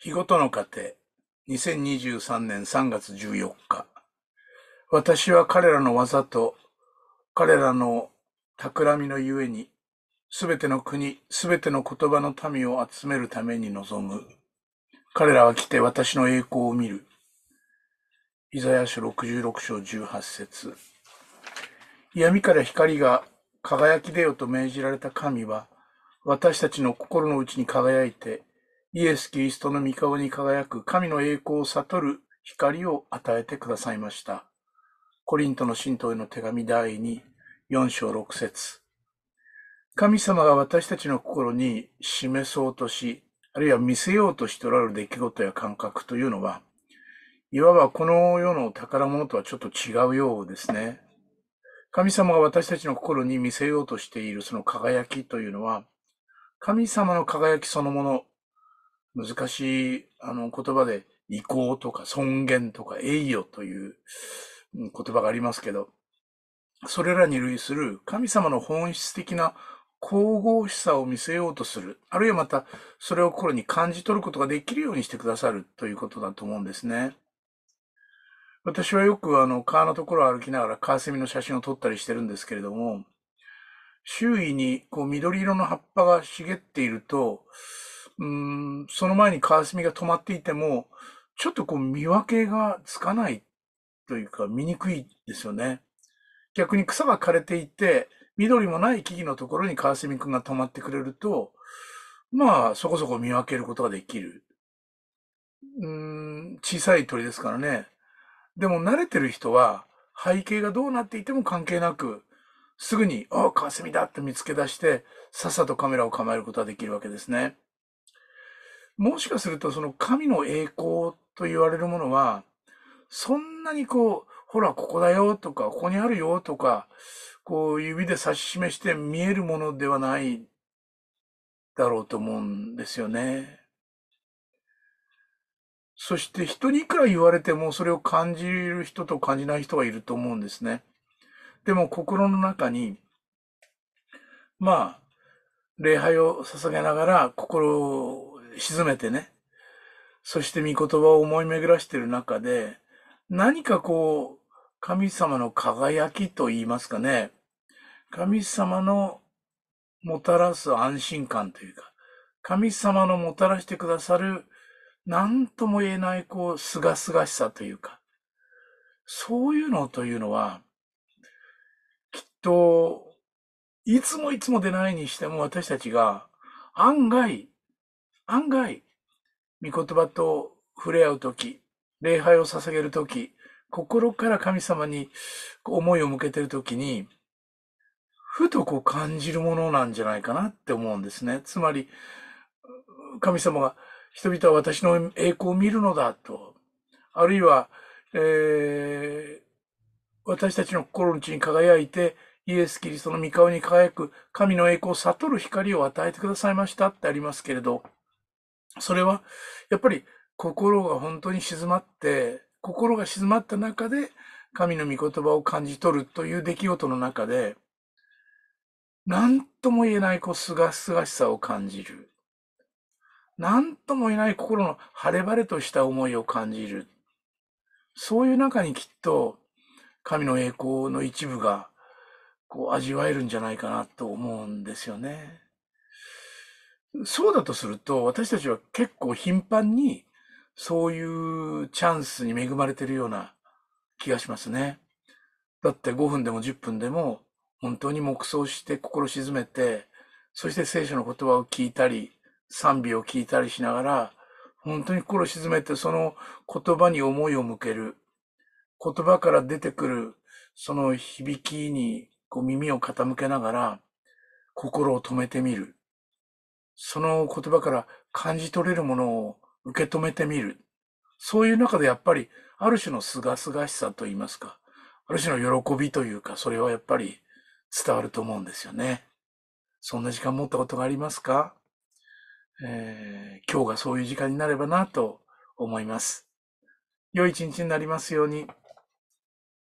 日ごとの家庭、2023年3月14日。私は彼らの技と、彼らの企みのゆえに、すべての国、すべての言葉の民を集めるために望む。彼らは来て私の栄光を見る。イザヤ書66章18節闇から光が輝き出よと命じられた神は、私たちの心の内に輝いて、イエス・キリストの御顔に輝く神の栄光を悟る光を与えてくださいました。コリントの神道への手紙第2、4章6節神様が私たちの心に示そうとし、あるいは見せようとしておられる出来事や感覚というのは、いわばこの世の宝物とはちょっと違うようですね。神様が私たちの心に見せようとしているその輝きというのは、神様の輝きそのもの難しいあの言葉で、意向とか尊厳とか栄誉という言葉がありますけど、それらに類する神様の本質的な神々しさを見せようとする、あるいはまたそれを心に感じ取ることができるようにしてくださるということだと思うんですね。私はよくあの川のところを歩きながら川蝉の写真を撮ったりしてるんですけれども、周囲にこう緑色の葉っぱが茂っていると、うん、その前に川ミが止まっていても、ちょっとこう見分けがつかないというか見にくいですよね。逆に草が枯れていて、緑もない木々のところに川ミくんが止まってくれると、まあそこそこ見分けることができる。うん、小さい鳥ですからね。でも慣れてる人は背景がどうなっていても関係なく、すぐに、ああ、川ミだって見つけ出して、さっさとカメラを構えることができるわけですね。もしかするとその神の栄光と言われるものは、そんなにこう、ほら、ここだよとか、ここにあるよとか、こう指で指し示して見えるものではないだろうと思うんですよね。そして人にいくら言われてもそれを感じる人と感じない人がいると思うんですね。でも心の中に、まあ、礼拝を捧げながら心沈めてね、そして御言葉を思い巡らしている中で、何かこう、神様の輝きと言いますかね、神様のもたらす安心感というか、神様のもたらしてくださる、何とも言えない、こう、すがすがしさというか、そういうのというのは、きっと、いつもいつも出ないにしても私たちが案外案外、御言葉と触れ合うとき、礼拝を捧げるとき、心から神様に思いを向けてるときに、ふとこう感じるものなんじゃないかなって思うんですね。つまり、神様が人々は私の栄光を見るのだと、あるいは、えー、私たちの心のちに輝いて、イエス・キリストの御顔に輝く神の栄光を悟る光を与えてくださいましたってありますけれど、それは、やっぱり心が本当に静まって、心が静まった中で、神の御言葉を感じ取るという出来事の中で、何とも言えないこう、すがすがしさを感じる。何とも言えない心の晴れ晴れとした思いを感じる。そういう中にきっと、神の栄光の一部が、こう、味わえるんじゃないかなと思うんですよね。そうだとすると、私たちは結構頻繁に、そういうチャンスに恵まれてるような気がしますね。だって5分でも10分でも、本当に黙想して心静めて、そして聖書の言葉を聞いたり、賛美を聞いたりしながら、本当に心静めてその言葉に思いを向ける。言葉から出てくるその響きにこう耳を傾けながら心を止めてみる。その言葉から感じ取れるものを受け止めてみる。そういう中でやっぱり、ある種の清々しさと言いますか、ある種の喜びというか、それはやっぱり伝わると思うんですよね。そんな時間持ったことがありますか、えー、今日がそういう時間になればなと思います。良い一日になりますように。